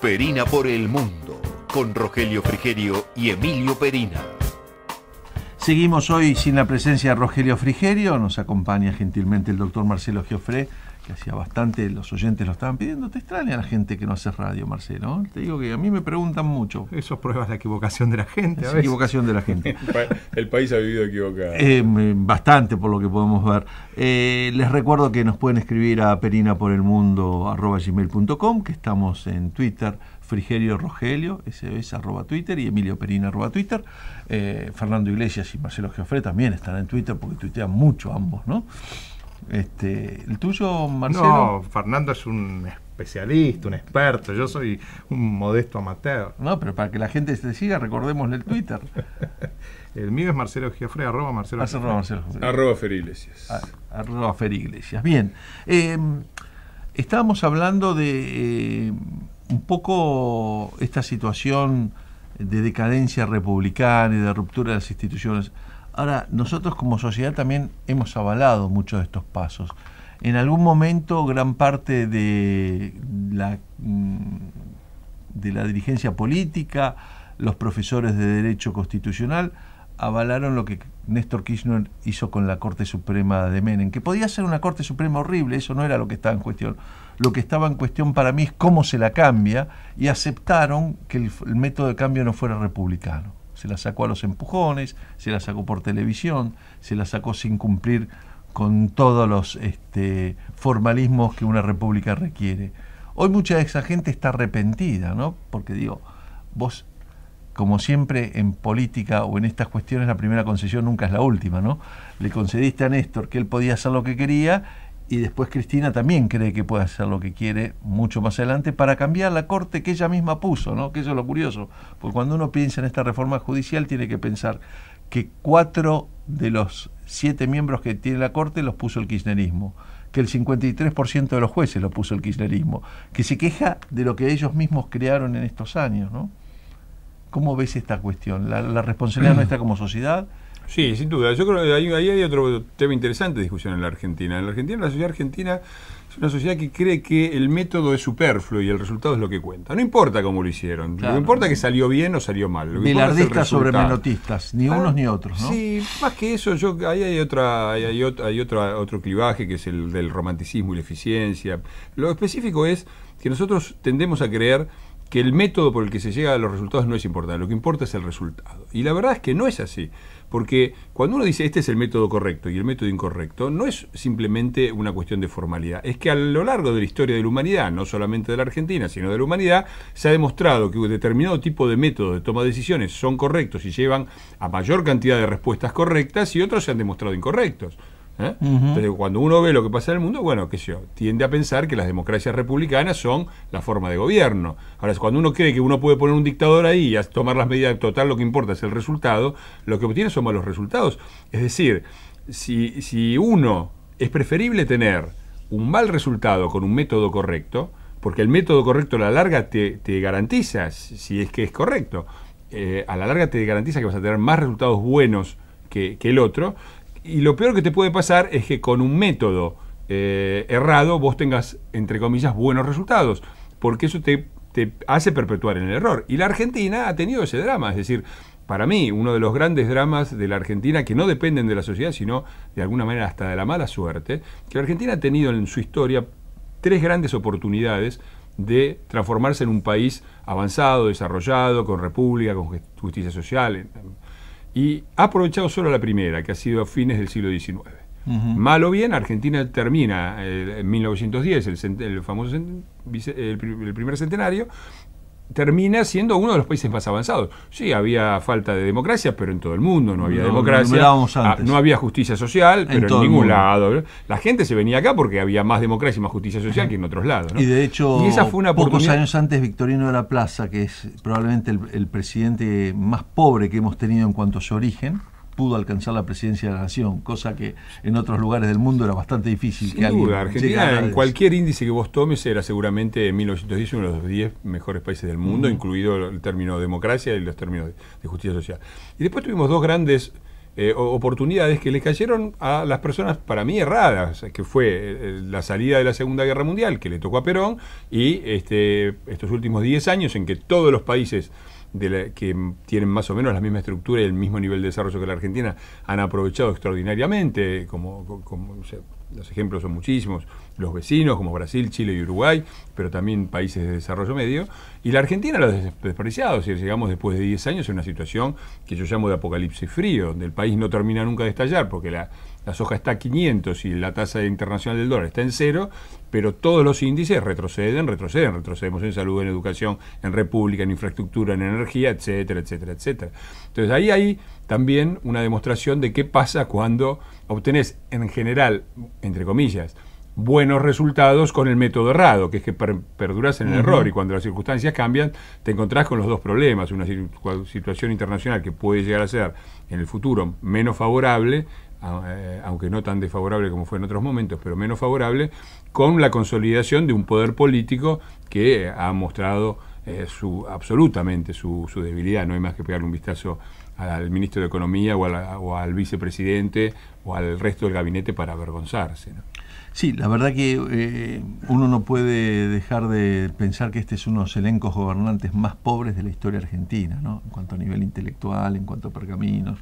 Perina por el Mundo, con Rogelio Frigerio y Emilio Perina. Seguimos hoy sin la presencia de Rogelio Frigerio, nos acompaña gentilmente el doctor Marcelo geoffré que hacía bastante, los oyentes lo estaban pidiendo. Te extraña la gente que no hace radio, Marcelo. Te digo que a mí me preguntan mucho. Eso prueba la equivocación de la gente. Es equivocación de la gente. El país ha vivido equivocado. Eh, bastante, por lo que podemos ver. Eh, les recuerdo que nos pueden escribir a gmail.com que estamos en Twitter. Frigerio Rogelio, es arroba Twitter y Emilio Perina arroba Twitter. Eh, Fernando Iglesias y Marcelo Geofre también están en Twitter porque tuitean mucho ambos, ¿no? Este, ¿El tuyo, Marcelo? No, Fernando es un especialista, un experto. Yo soy un modesto amateur. No, pero para que la gente se siga, recordémosle el Twitter. el mío es Marcelo Giafre, arroba Marcelo, arroba, arroba Feriglesias. Ah, arroba Bien. Em, estábamos hablando de eh, un poco esta situación de decadencia republicana y de ruptura de las instituciones. Ahora, nosotros como sociedad también hemos avalado muchos de estos pasos. En algún momento gran parte de la, mm, de la dirigencia política, los profesores de Derecho Constitucional, avalaron lo que Néstor Kirchner hizo con la Corte Suprema de Menem, que podía ser una Corte Suprema horrible, eso no era lo que estaba en cuestión. Lo que estaba en cuestión para mí es cómo se la cambia y aceptaron que el método de cambio no fuera republicano se la sacó a los empujones, se la sacó por televisión, se la sacó sin cumplir con todos los este, formalismos que una república requiere. Hoy mucha de esa gente está arrepentida, ¿no? Porque digo, vos, como siempre en política o en estas cuestiones, la primera concesión nunca es la última, ¿no? Le concediste a Néstor que él podía hacer lo que quería y después Cristina también cree que puede hacer lo que quiere mucho más adelante para cambiar la corte que ella misma puso, ¿no? Que eso es lo curioso, porque cuando uno piensa en esta reforma judicial tiene que pensar que cuatro de los siete miembros que tiene la corte los puso el kirchnerismo, que el 53% de los jueces los puso el kirchnerismo, que se queja de lo que ellos mismos crearon en estos años, ¿no? ¿Cómo ves esta cuestión? La, la responsabilidad nuestra como sociedad Sí, sin duda. Yo creo que ahí, hay otro tema interesante de discusión en la Argentina. En la Argentina, la sociedad argentina es una sociedad que cree que el método es superfluo y el resultado es lo que cuenta. No importa cómo lo hicieron. Lo que importa que salió bien o salió mal. Milardistas sobre menotistas, ni ah, unos ni otros. ¿no? Sí, más que eso, yo, ahí hay, otra, hay, hay otro, hay otro, otro clivaje que es el del romanticismo y la eficiencia. Lo específico es que nosotros tendemos a creer que el método por el que se llega a los resultados no es importante, lo que importa es el resultado. Y la verdad es que no es así. Porque cuando uno dice este es el método correcto y el método incorrecto, no es simplemente una cuestión de formalidad. Es que a lo largo de la historia de la humanidad, no solamente de la Argentina, sino de la humanidad, se ha demostrado que un determinado tipo de método de toma de decisiones son correctos y llevan a mayor cantidad de respuestas correctas y otros se han demostrado incorrectos. ¿eh? Entonces, cuando uno ve lo que pasa en el mundo, bueno, qué sé yo, tiende a pensar que las democracias republicanas son la forma de gobierno. Ahora, cuando uno cree que uno puede poner un dictador ahí y tomar las medidas, total, lo que importa es el resultado, lo que obtiene son malos resultados. Es decir, si, uno es preferible tener un mal resultado con un método correcto, porque el método correcto a la larga te, te garantiza, si es que es correcto, eh, a la larga te garantiza que vas a tener más resultados buenos que, que el otro, y lo peor que te puede pasar es que con un método eh, errado vos tengas, entre comillas, buenos resultados, porque eso te, te hace perpetuar en el error. Y la Argentina ha tenido ese drama, es decir, para mí, uno de los grandes dramas de la Argentina, que no dependen de la sociedad, sino de alguna manera hasta de la mala suerte, que la Argentina ha tenido en su historia tres grandes oportunidades de transformarse en un país avanzado, desarrollado, con república, con justicia social, y ha aprovechado solo la primera, que ha sido a fines del siglo XIX. Mal o bien, Argentina termina eh, en 1910 el, famoso el, primer centenario termina siendo uno de los países más avanzados. Sí, había falta de democracia, pero en todo el mundo no había democracia. Ah, no, había justicia social, pero en, ningún lado. La gente se venía acá porque había más democracia y más justicia social que en otros lados. Y de hecho, y esa fue una pocos años antes, Victorino de la Plaza, que es probablemente el presidente más pobre que hemos tenido en cuanto a su origen, pudo alcanzar la presidencia de la nación, cosa que en otros lugares del mundo era bastante difícil. Sin que duda, Argentina en cualquier índice que vos tomes era seguramente en 1910 uno de los 10 mejores países del mundo, incluido el término democracia y los términos de justicia social. Y después tuvimos dos grandes eh, oportunidades que le cayeron a las personas, para mí, erradas, que fue eh, eh, la salida de la Segunda Guerra Mundial, que le tocó a Perón, y este, estos últimos 10 años en que todos los países que tienen más o menos la misma estructura y el mismo nivel de desarrollo que la Argentina, han aprovechado extraordinariamente, como, los ejemplos son muchísimos, los vecinos como Brasil, Chile y Uruguay, pero también países de desarrollo medio, y la Argentina los despreciado si llegamos después de 10 años a una situación que yo llamo de apocalipsis frío, donde el país no termina nunca de estallar, porque la, la soja está a 500 y la tasa internacional del dólar está en cero, pero todos los índices retroceden, retroceden, retrocedemos en salud, en educación, en república, en infraestructura, en energía, etcétera, etcétera, etcétera. Entonces ahí hay también una demostración de qué pasa cuando obtenés en general, entre comillas, buenos resultados con el método errado, que es que perduras en el error y cuando las circunstancias cambian te encontrás con los dos problemas, una situación internacional que puede llegar a ser en el futuro menos favorable eh, aunque no tan desfavorable como fue en otros momentos, pero menos favorable, con la consolidación de un poder político que ha mostrado eh, su, absolutamente su, debilidad. No hay más que pegarle un vistazo al ministro de Economía o, al vicepresidente o al resto del gabinete para avergonzarse. Sí, la verdad que eh, uno no puede dejar de pensar que este es uno de los elencos gobernantes más pobres de la historia argentina, ¿no? en cuanto a nivel intelectual, en cuanto a pergaminos.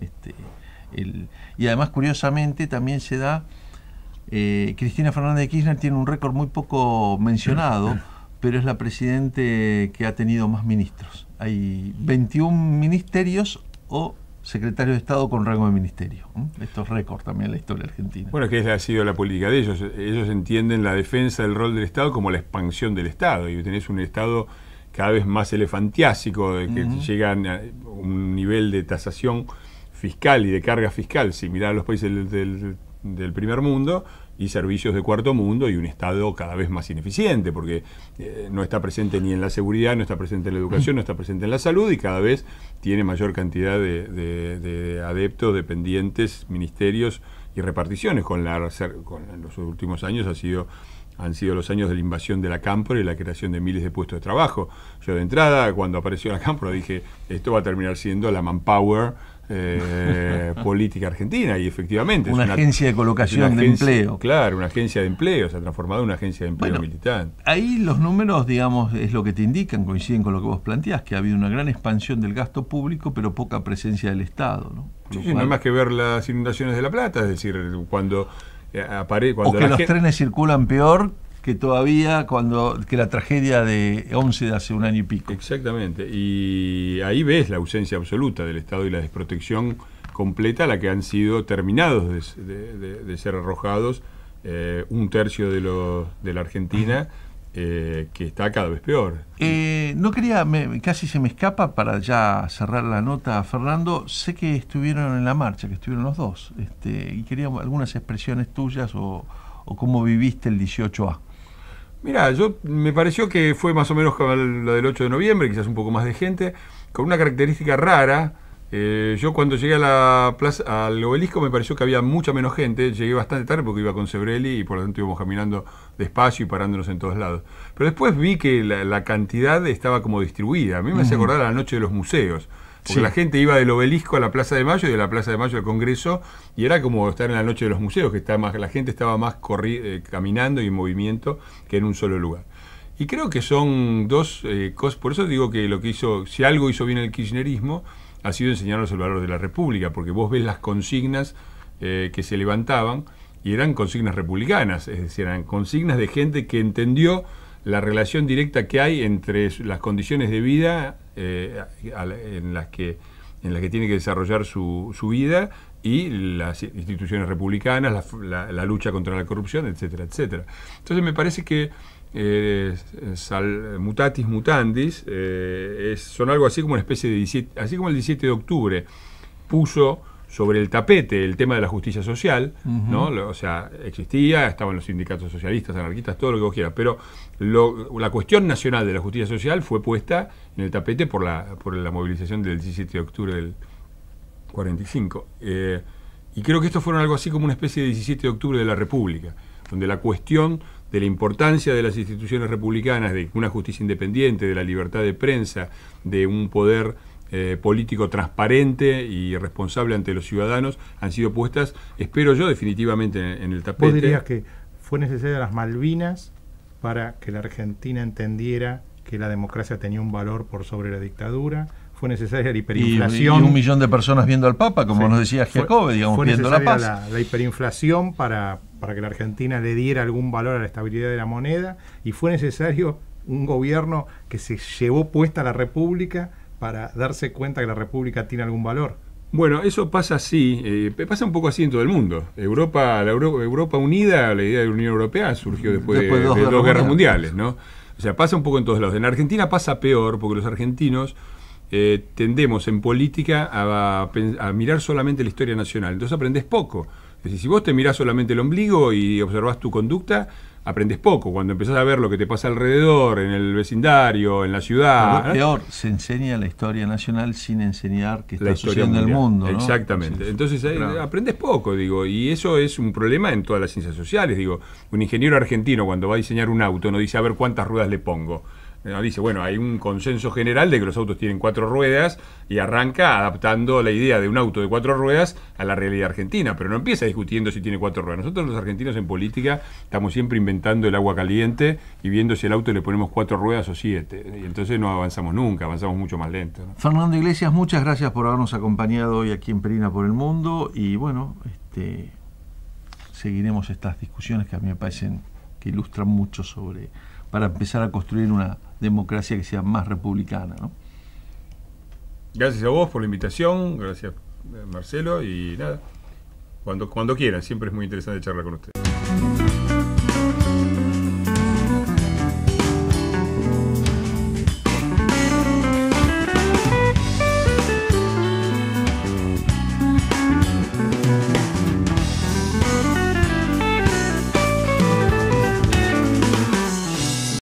Este, y además, curiosamente, también se da, eh, Cristina Fernández de Kirchner tiene un récord muy poco mencionado, pero es la presidente que ha tenido más ministros. Hay 21 ministerios o secretarios de Estado con rango de ministerio. Esto es récord también en la historia argentina. Bueno, es que ha sido la política de ellos. Ellos entienden la defensa del rol del Estado como la expansión del Estado. Y tenés un Estado cada vez más elefantiásico, de que llegan a un nivel de tasación fiscal y de carga fiscal similar a los países del, del, primer mundo, y servicios de cuarto mundo y un Estado cada vez más ineficiente, porque eh, no está presente ni en la seguridad, no está presente en la educación, no está presente en la salud y cada vez tiene mayor cantidad de, adeptos, dependientes, ministerios y reparticiones. Con la, con en los últimos años ha sido, han sido los años de la invasión de la Campro y la creación de miles de puestos de trabajo. Yo de entrada, cuando apareció la Campro dije, esto va a terminar siendo la manpower eh, política argentina y efectivamente. Una, agencia de colocación de empleo. Claro, una agencia de empleo, se ha transformado en una agencia de empleo militante. Ahí los números, digamos, es lo que te indican, coinciden con lo que vos planteás, que ha habido una gran expansión del gasto público, pero poca presencia del Estado. ¿no? hay más que ver las inundaciones de La Plata, es decir, cuando... Eh, aparece cuando que los trenes circulan peor que todavía cuando que la tragedia de 11 de hace un año y pico. Exactamente, y ahí ves la ausencia absoluta del Estado y la desprotección completa a la que han sido terminados de, ser arrojados eh, un tercio de, lo, de la Argentina. Eh, que está cada vez peor. Eh, no quería, casi se me escapa para ya cerrar la nota, Fernando. Sé que estuvieron en la marcha, que estuvieron los dos, este, y quería algunas expresiones tuyas o, o cómo viviste el 18A. Mira, yo me pareció que fue más o menos como la del 8 de noviembre, quizás un poco más de gente, con una característica rara. Eh, yo cuando llegué a la plaza, al obelisco me pareció que había mucha menos gente, llegué bastante tarde porque iba con Sebrelli y por lo tanto íbamos caminando despacio y parándonos en todos lados. Pero después vi que la, cantidad estaba como distribuida, a mí me hace acordar a la noche de los museos. Porque la gente iba del obelisco a la Plaza de Mayo y de la Plaza de Mayo al Congreso, y era como estar en la noche de los museos, que más, la gente estaba más eh, caminando y en movimiento que en un solo lugar. Y creo que son dos eh, cosas, por eso digo que lo que hizo, si algo hizo bien el kirchnerismo, ha sido enseñarnos el valor de la República, porque vos ves las consignas eh, que se levantaban y eran consignas republicanas, es decir, eran consignas de gente que entendió la relación directa que hay entre las condiciones de vida eh, en, las que, en las que tiene que desarrollar su, su vida y las instituciones republicanas, la, lucha contra la corrupción, etcétera, etcétera. Entonces me parece que eh, sal, mutatis mutandis eh, son algo así como una especie de así como el 17 de octubre puso sobre el tapete el tema de la justicia social, ¿no? O sea, existía, estaban los sindicatos socialistas, anarquistas, todo lo que vos quieras, pero la cuestión nacional de la justicia social fue puesta en el tapete por la, por la movilización del 17 de octubre del 45. Eh, y creo que estos fueron algo así como una especie de 17 de octubre de la República, donde la cuestión de la importancia de las instituciones republicanas, de una justicia independiente, de la libertad de prensa, de un poder eh, político transparente y responsable ante los ciudadanos han sido puestas, espero yo, definitivamente en, el tapete. ¿Vos dirías que fue necesaria las Malvinas para que la Argentina entendiera que la democracia tenía un valor por sobre la dictadura? ¿Fue necesaria la hiperinflación? Y, un millón de personas viendo al Papa, como nos decía Jacob, digamos, viendo la paz. la hiperinflación para, para que la Argentina le diera algún valor a la estabilidad de la moneda y fue necesario un gobierno que se llevó puesta a la República para darse cuenta que la República tiene algún valor. Bueno, eso pasa así, eh, pasa un poco así en todo el mundo. Europa, la Europa unida, la idea de la Unión Europea surgió después, de, dos, guerras, mundiales, ¿no? O sea, pasa un poco en todos lados. En Argentina pasa peor porque los argentinos eh, tendemos en política a, mirar solamente la historia nacional. Entonces aprendes poco. Es decir, si vos te mirás solamente el ombligo y observás tu conducta, aprendes poco. Cuando empezás a ver lo que te pasa alrededor, en el vecindario, en la ciudad. ¿eh? peor, se enseña la historia nacional sin enseñar que está sucediendo el mundo. Exactamente. Entonces aprendes poco, digo, y eso es un problema en todas las ciencias sociales. Digo, un ingeniero argentino cuando va a diseñar un auto no dice a ver cuántas ruedas le pongo eh, dice, bueno, hay un consenso general de que los autos tienen cuatro ruedas y arranca adaptando la idea de un auto de cuatro ruedas a la realidad argentina, pero no empieza discutiendo si tiene cuatro ruedas. Nosotros los argentinos en política estamos siempre inventando el agua caliente y viendo si al auto le ponemos cuatro ruedas o siete. Y entonces no avanzamos nunca, avanzamos mucho más lento. Fernando Iglesias, muchas gracias por habernos acompañado hoy aquí en Perina por el Mundo y bueno, este, seguiremos estas discusiones que a mí me parecen que ilustran mucho sobre para empezar a construir una democracia que sea más republicana. ¿no? Gracias a vos por la invitación, gracias eh, Marcelo y nada, cuando, cuando quieran, siempre es muy interesante charlar con ustedes.